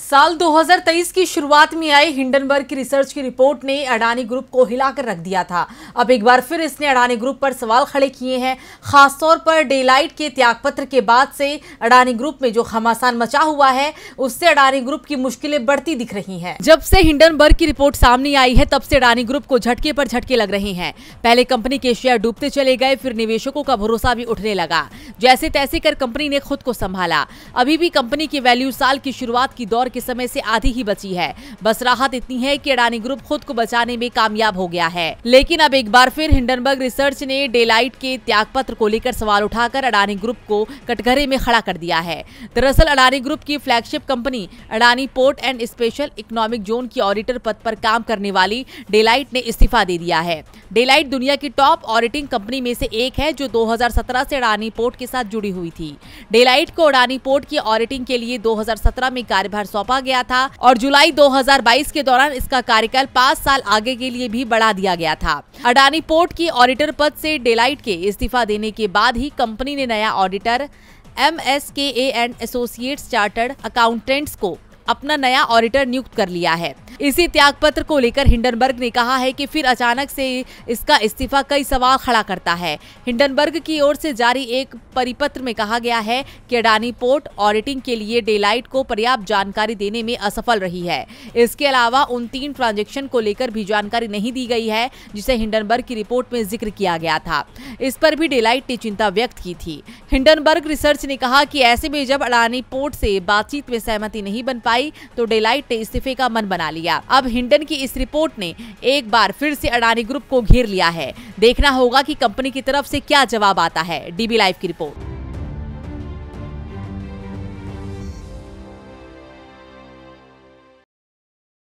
साल 2023 की शुरुआत में आई हिंडनबर्ग की रिसर्च की रिपोर्ट ने अडानी ग्रुप को हिलाकर रख दिया था अब एक बार फिर इसने अडानी ग्रुप पर सवाल खड़े किए हैं खासतौर पर डेलाइट के त्यागपत्र के बाद से अडानी ग्रुप में जो खमासान मचा हुआ है उससे अडानी ग्रुप की मुश्किलें बढ़ती दिख रही हैं जब से हिंडनबर्ग की रिपोर्ट सामने आई है तब से अडानी ग्रुप को झटके पर झटके लग रहे हैं पहले कंपनी के शेयर डूबते चले गए फिर निवेशकों का भरोसा भी उठने लगा जैसे तैसे कर कंपनी ने खुद को संभाला अभी भी कंपनी की वैल्यू साल की शुरुआत की दौर के समय से आधी ही बची है बस राहत इतनी है कि अडानी ग्रुप खुद को बचाने में कामयाब हो गया है लेकिन अब एक बार फिर हिंडनबर्ग रिसर्च ने डेलाइट के त्याग पत्र को लेकर सवाल उठाकर अडानी ग्रुप को कटघरे में खड़ा कर दिया है दरअसल अडानी ग्रुप की flagship company Adani port and special economic zone की ऑडिटर पद पर काम करने वाली डेलाइट ने इस्तीफा दे दिया है डेलाइट दुनिया की टॉप ऑडिटिंग कंपनी में से एक है जो 2017 से अडानी पोर्ट के साथ जुड़ी हुई थी डेलाइट को अडानी पोर्ट की ऑडिटिंग के लिए 2017 में कार्यभार सौंपा गया था और जुलाई 2022 के दौरान इसका कार्यकाल पाँच साल आगे के लिए भी बढ़ा दिया गया था अडानी पोर्ट की ऑडिटर पद से डेलाइट के इस्तीफा देने के बाद ही कंपनी ने नया auditor M S K A and associates chartered accountants को अपना नया ऑडिटर नियुक्त कर लिया है इसी त्यागपत्र को लेकर हिंडनबर्ग ने कहा है कि फिर अचानक से इसका इस्तीफा कई सवाल खड़ा करता है हिंडनबर्ग की ओर से जारी एक परिपत्र में कहा गया है कि अडानी पोर्ट ऑडिटिंग के लिए डेलाइट को पर्याप्त जानकारी देने में असफल रही है इसके अलावा उन तीन ट्रांजेक्शन को लेकर भी जानकारी नहीं दी गई है जिसे हिंडनबर्ग की रिपोर्ट में जिक्र किया गया था इस पर भी डेलाइट ने चिंता व्यक्त की थी हिंडनबर्ग रिसर्च ने कहा कि ऐसे में जब अडानी पोर्ट से बातचीत में सहमति नहीं बन पाई तो डेलाइट ने इस्तीफे का मन बना लिया गया अब हिंडन की इस रिपोर्ट ने एक बार फिर से अडानी ग्रुप को घेर लिया है देखना होगा कि कंपनी की तरफ से क्या जवाब आता है डीबी लाइव की रिपोर्ट